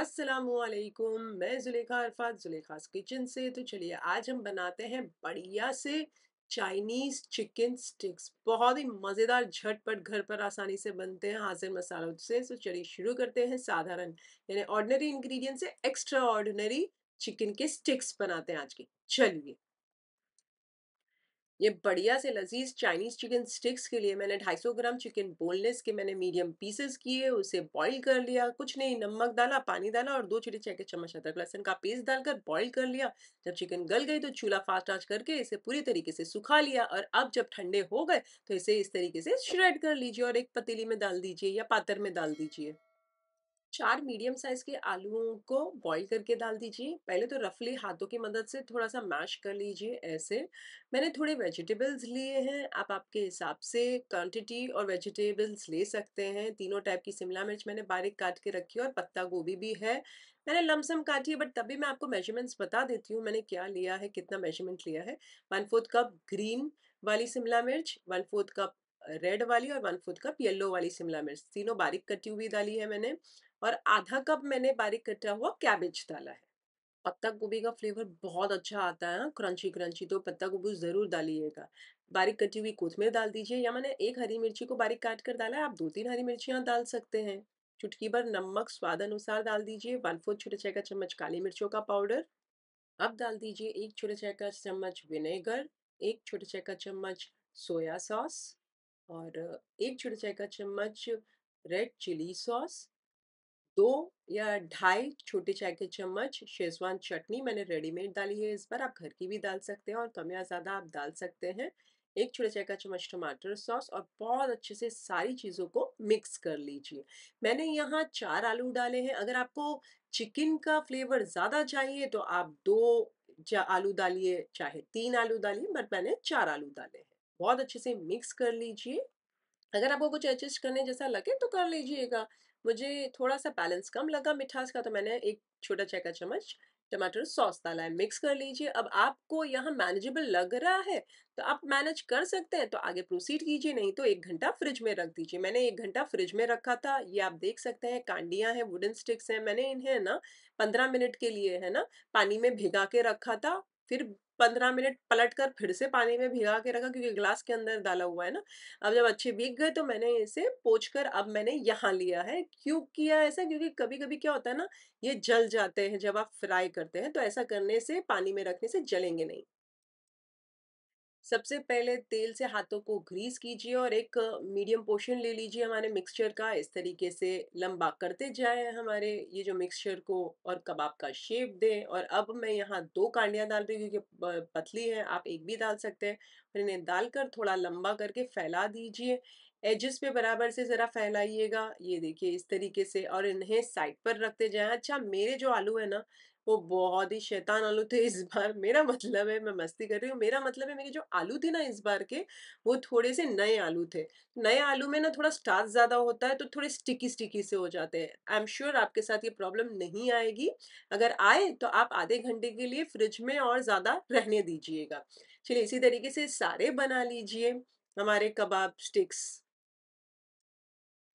असलकुम मैं जुलेखा अरफात जुलेखास किचन से तो चलिए आज हम बनाते हैं बढ़िया से चाइनीज़ चिकन स्टिक्स बहुत ही मज़ेदार झटपट घर पर आसानी से बनते हैं हाजिर मसालों से तो चलिए शुरू करते हैं साधारण यानी ऑर्डनरी इंग्रेडिएंट से एक्स्ट्रा ऑर्डनरी चिकन के स्टिक्स बनाते हैं आज के चलिए ये बढ़िया से लजीज चाइनीज़ चिकन स्टिक्स के लिए मैंने 250 ग्राम चिकन बोनलेस के मैंने मीडियम पीसेस किए उसे बॉईल कर लिया कुछ नहीं नमक डाला पानी डाला और दो छोटे चाय के चम्मच अदरक लहसन का पेस्ट डालकर बॉईल कर लिया जब चिकन गल गई तो चूल्हा फास्ट आज करके इसे पूरी तरीके से सुखा लिया और अब जब ठंडे हो गए तो इसे इस तरीके से श्रेड कर लीजिए और एक पतीली में डाल दीजिए या पात्र में डाल दीजिए चार मीडियम साइज के आलूओं को बॉईल करके डाल दीजिए पहले तो रफली हाथों की मदद से थोड़ा सा मैश कर लीजिए ऐसे मैंने थोड़े वेजिटेबल्स लिए हैं आप आपके हिसाब से क्वांटिटी और वेजिटेबल्स ले सकते हैं तीनों टाइप की शिमला मिर्च मैंने बारीक काट के रखी है और पत्ता गोभी भी है मैंने लमसम काटी है बट तभी मैं आपको मेजरमेंट्स बता देती हूँ मैंने क्या लिया है कितना मेजरमेंट लिया है वन फोर्थ कप ग्रीन वाली शिमला मिर्च वन फोर्थ कप रेड वाली और वन फोर्थ कप येलो वाली शिमला मिर्च तीनों बारीक कटी हुई डाली है मैंने और आधा कप मैंने बारीक कटा हुआ कैबेज डाला है पत्ता गोभी का फ्लेवर बहुत अच्छा आता है हाँ, क्रंची क्रंची तो पत्ता गोभी ज़रूर डालिएगा बारीक कटी हुई कोथमीर डाल दीजिए या मैंने एक हरी मिर्ची को बारीक काट कर डाला है आप दो तीन हरी मिर्चियाँ डाल सकते हैं चुटकी भर नमक स्वाद अनुसार डाल दीजिए वन फोर्थ छोटे चाय का चम्मच काली मिर्चों का पाउडर अब डाल दीजिए एक छोटे चाय का चम्मच विनेगर एक छोटे चाय का चम्मच सोया सॉस और एक छोटे चाय का चम्मच रेड चिली सॉस दो या ढाई छोटे चाय के चम्मच शेजवान चटनी मैंने रेडीमेड डाली है इस बार आप घर की भी डाल सकते हैं और कम या ज़्यादा आप डाल सकते हैं एक छोटे चाय का चम्मच टमाटर सॉस और बहुत अच्छे से सारी चीज़ों को मिक्स कर लीजिए मैंने यहाँ चार आलू डाले हैं अगर आपको चिकन का फ्लेवर ज़्यादा चाहिए तो आप दो आलू डालिए चाहे तीन आलू डालिए बट मैंने चार आलू डाले हैं बहुत अच्छे से मिक्स कर लीजिए अगर आपको कुछ एडजस्ट करने जैसा लगे तो कर लीजिएगा मुझे थोड़ा सा बैलेंस कम लगा मिठास का तो मैंने एक छोटा चाय का चम्मच टमाटर सॉस डाला है मिक्स कर लीजिए अब आपको यहाँ मैनेजेबल लग रहा है तो आप मैनेज कर सकते हैं तो आगे प्रोसीड कीजिए नहीं तो एक घंटा फ्रिज में रख दीजिए मैंने एक घंटा फ्रिज में रखा था ये आप देख सकते हैं कांडियाँ हैं वुडन स्टिक्स हैं मैंने इन्हें ना पंद्रह मिनट के लिए है ना पानी में भिगा के रखा था फिर पंद्रह मिनट पलट कर फिर से पानी में भिगा के रखा क्योंकि ग्लास के अंदर डाला हुआ है ना अब जब अच्छे भीग गए तो मैंने इसे पोछ कर अब मैंने यहाँ लिया है क्यों किया ऐसा क्योंकि कभी कभी क्या होता है ना ये जल जाते हैं जब आप फ्राई करते हैं तो ऐसा करने से पानी में रखने से जलेंगे नहीं सबसे पहले तेल से हाथों को ग्रीस कीजिए और एक मीडियम पोर्शन ले लीजिए हमारे मिक्सचर का इस तरीके से लंबा करते जाए हमारे ये जो मिक्सचर को और कबाब का शेप दें और अब मैं यहाँ दो कांडियाँ डाल रही हूँ क्योंकि पतली है आप एक भी डाल सकते हैं फिर इन्हें डालकर थोड़ा लंबा करके फैला दीजिए एजेस पे बराबर से ज़रा फैलाइएगा ये देखिए इस तरीके से और इन्हें साइड पर रखते जाए अच्छा मेरे जो आलू है ना वो बहुत ही शैतान आलू थे इस बार मेरा मतलब है मैं मस्ती कर रही हूँ मेरा मतलब है मेरे जो आलू थे ना इस बार के वो थोड़े से नए आलू थे नए आलू में ना थोड़ा स्टार्च ज़्यादा होता है तो थोड़े स्टिकी स्टिकी से हो जाते हैं आई एम श्योर आपके साथ ये प्रॉब्लम नहीं आएगी अगर आए तो आप आधे घंटे के लिए फ्रिज में और ज़्यादा रहने दीजिएगा चलिए इसी तरीके से सारे बना लीजिए हमारे कबाब स्टिक्स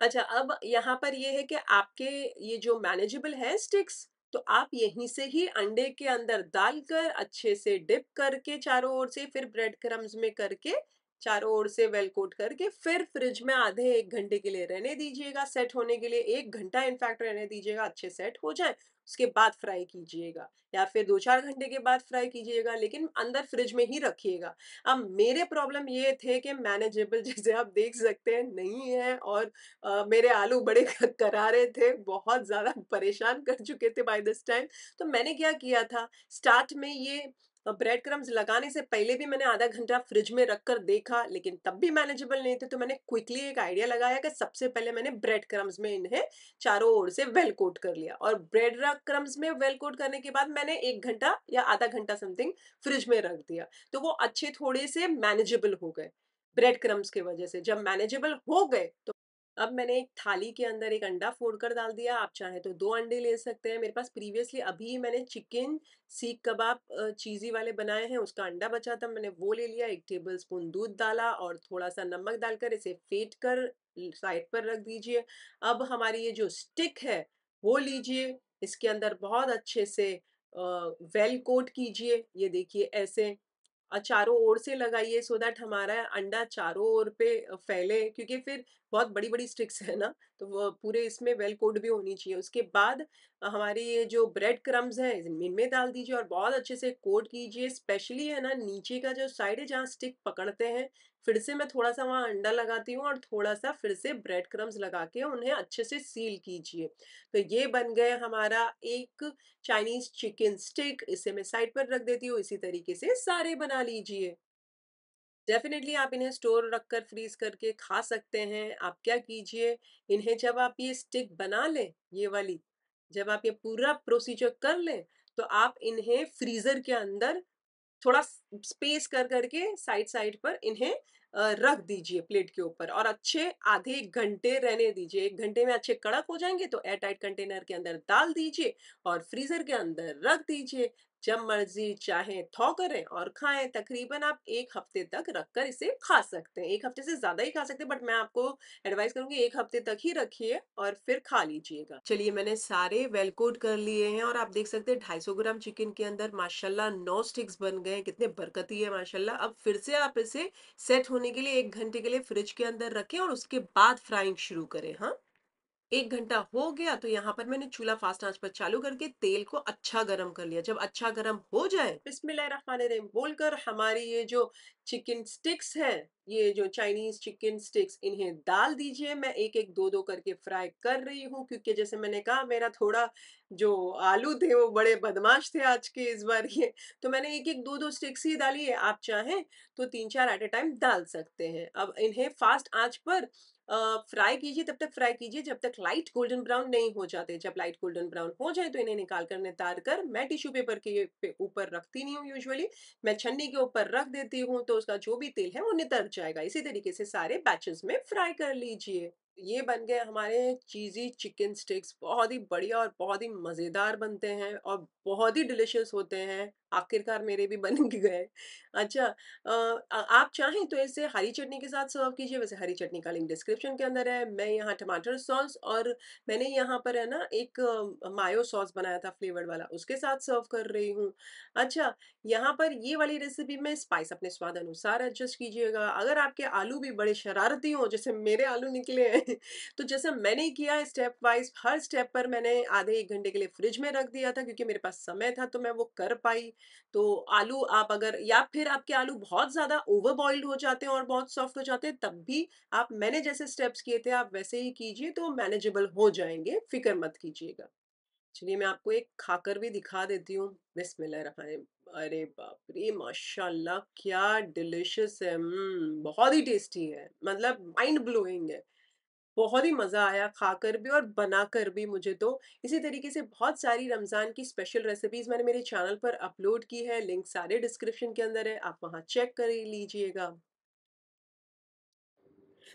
अच्छा अब यहाँ पर ये है कि आपके ये जो मैनेजेबल है स्टिक्स तो आप यहीं से ही अंडे के अंदर डालकर अच्छे से डिप करके चारों ओर से फिर ब्रेड क्रम्स में करके चारों ओर से वेल कोट करके फिर फ्रिज में आधे एक घंटे के लिए रहने दीजिएगा सेट होने के लिए एक घंटा इनफैक्ट रहने दीजिएगा अच्छे सेट हो जाए उसके बाद फ्राई कीजिएगा या फिर दो चार घंटे के बाद फ्राई कीजिएगा लेकिन अंदर फ्रिज में ही रखिएगा अब मेरे प्रॉब्लम ये थे कि मैनेजेबल जैसे आप देख सकते हैं नहीं है और आ, मेरे आलू बड़े करारे थे बहुत ज़्यादा परेशान कर चुके थे बाय दिस टाइम तो मैंने क्या किया था स्टार्ट में ये ब्रेड तो क्रम्स लगाने से पहले भी मैंने आधा घंटा फ्रिज में रख कर देखा लेकिन तब भी मैनेजेबल नहीं थे तो मैंने क्विकली एक आइडिया लगाया कि सबसे पहले मैंने ब्रेड क्रम्स में इन्हें चारों ओर से वेल कोट कर लिया और ब्रेड क्रम्स में वेल कोट करने के बाद मैंने एक घंटा या आधा घंटा समथिंग फ्रिज में रख दिया तो वो अच्छे थोड़े से मैनेजेबल हो गए ब्रेड क्रम्स की वजह से जब मैनेजेबल हो गए तो अब मैंने एक थाली के अंदर एक अंडा फोड़ कर डाल दिया आप चाहे तो दो अंडे ले सकते हैं मेरे पास प्रीवियसली अभी मैंने चिकन सीख कबाब चीज़ी वाले बनाए हैं उसका अंडा बचा था मैंने वो ले लिया एक टेबल स्पून दूध डाला और थोड़ा सा नमक डालकर इसे फेंट कर साइड पर रख दीजिए अब हमारी ये जो स्टिक है वो लीजिए इसके अंदर बहुत अच्छे से वेल कोट कीजिए ये देखिए ऐसे चारों ओर से लगाइए सो दैट हमारा अंडा चारों ओर पे फैले क्योंकि फिर बहुत बड़ी बड़ी स्टिक्स है ना तो पूरे इसमें वेल कोड भी होनी चाहिए उसके बाद हमारे ये जो ब्रेड क्रम्स है इनमें डाल दीजिए और बहुत अच्छे से कोट कीजिए स्पेशली है ना नीचे का जो साइड है जहाँ स्टिक पकड़ते हैं फिर से मैं थोड़ा सा वहाँ अंडा लगाती हूँ और थोड़ा सा फिर से ब्रेड क्रम्स लगा के उन्हें अच्छे से सील कीजिए तो ये बन गए हमारा एक चाइनीज़ चिकन स्टिक इसे मैं साइड पर रख देती हूँ इसी तरीके से सारे बना लीजिए डेफिनेटली आप इन्हें स्टोर रख कर फ्रीज करके खा सकते हैं आप क्या कीजिए इन्हें जब आप ये स्टिक बना लें ये वाली जब आप ये पूरा प्रोसीजर कर लें तो आप इन्हें फ्रीजर के अंदर थोड़ा स्पेस कर करके साइड साइड पर इन्हें रख दीजिए प्लेट के ऊपर और अच्छे आधे घंटे रहने दीजिए एक घंटे में अच्छे कड़क हो जाएंगे तो एयर टाइट कंटेनर के अंदर डाल दीजिए और फ्रीजर के अंदर रख दीजिए जब मर्जी चाहे थो करें और खाएं तकरीबन आप एक हफ्ते तक रखकर इसे खा सकते हैं एक हफ्ते से ज़्यादा ही खा सकते हैं बट मैं आपको एडवाइस करूंगी एक हफ्ते तक ही रखिए और फिर खा लीजिएगा चलिए मैंने सारे वेल कोट कर लिए हैं और आप देख सकते हैं सौ ग्राम चिकन के अंदर माशाला नौ स्टिक्स बन गए कितने बरकती है माशाला अब फिर से आप इसे सेट होने के लिए एक घंटे के लिए फ्रिज के अंदर रखें और उसके बाद फ्राइंग शुरू करें हाँ एक घंटा हो गया तो यहाँ पर मैंने चूल्हा फास्ट आंच पर चालू करके तेल को अच्छा गर्म कर लिया जब अच्छा गर्म हो जाए बिस्मिल्लाहिर्रहमानिर्रहीम बोलकर हमारी ये जो चिकन स्टिक्स है ये जो चाइनीज चिकन स्टिक्स इन्हें डाल दीजिए मैं एक एक दो दो करके फ्राई कर रही हूँ क्योंकि जैसे मैंने कहा मेरा थोड़ा जो आलू थे वो बड़े बदमाश थे आज के इस बार ये तो मैंने एक एक दो दो स्टिक्स ही डाली है आप चाहें तो तीन चार एट ए टाइम डाल सकते हैं अब इन्हें फास्ट आंच पर फ्राई कीजिए तब तक फ्राई कीजिए जब तक लाइट गोल्डन ब्राउन नहीं हो जाते जब लाइट गोल्डन ब्राउन हो जाए तो इन्हें निकाल कर नितार कर मैं टिश्यू पेपर के ऊपर रखती नहीं हूँ यूजुअली मैं छन्नी के ऊपर रख देती हूँ तो उसका जो भी तेल है वो नितर जाएगा इसी तरीके से सारे बैचेस में फ्राई कर लीजिए ये बन गए हमारे चीज़ी चिकन स्टिक्स बहुत ही बढ़िया और बहुत ही मज़ेदार बनते हैं और बहुत ही डिलिशियस होते हैं आखिरकार मेरे भी बन गए अच्छा आ, आप चाहें तो इसे हरी चटनी के साथ सर्व कीजिए वैसे हरी चटनी का लिंक डिस्क्रिप्शन के अंदर है मैं यहाँ टमाटर सॉस और मैंने यहाँ पर है ना एक मायो सॉस बनाया था फ्लेवर्ड वाला उसके साथ सर्व कर रही हूँ अच्छा यहाँ पर ये वाली रेसिपी में स्पाइस अपने स्वाद अनुसार एडजस्ट कीजिएगा अगर आपके आलू भी बड़े शरारती हों जैसे मेरे आलू निकले हैं तो जैसे मैंने किया स्टेप वाइज हर स्टेप पर मैंने आधे एक घंटे के लिए फ्रिज में रख दिया था क्योंकि मेरे पास समय था तो मैं वो कर पाई तो आलू आप अगर या फिर आपके आलू बहुत ज़्यादा ओवर बॉइल्ड हो जाते हैं और बहुत सॉफ्ट हो जाते हैं तब भी आप मैंने जैसे स्टेप्स किए थे आप वैसे ही कीजिए तो मैनेजेबल हो जाएंगे फिक्र मत कीजिएगा चलिए मैं आपको एक खाकर भी दिखा देती हूँ बिस्मिल अरे बाप रे माशाल्लाह क्या डिलिशियस है हम्म, बहुत ही टेस्टी है मतलब माइंड ब्लोइंग है बहुत ही मज़ा आया खाकर भी और बनाकर भी मुझे तो इसी तरीके से बहुत सारी रमज़ान की स्पेशल रेसिपीज़ मैंने मेरे चैनल पर अपलोड की है लिंक सारे डिस्क्रिप्शन के अंदर है आप वहाँ चेक कर लीजिएगा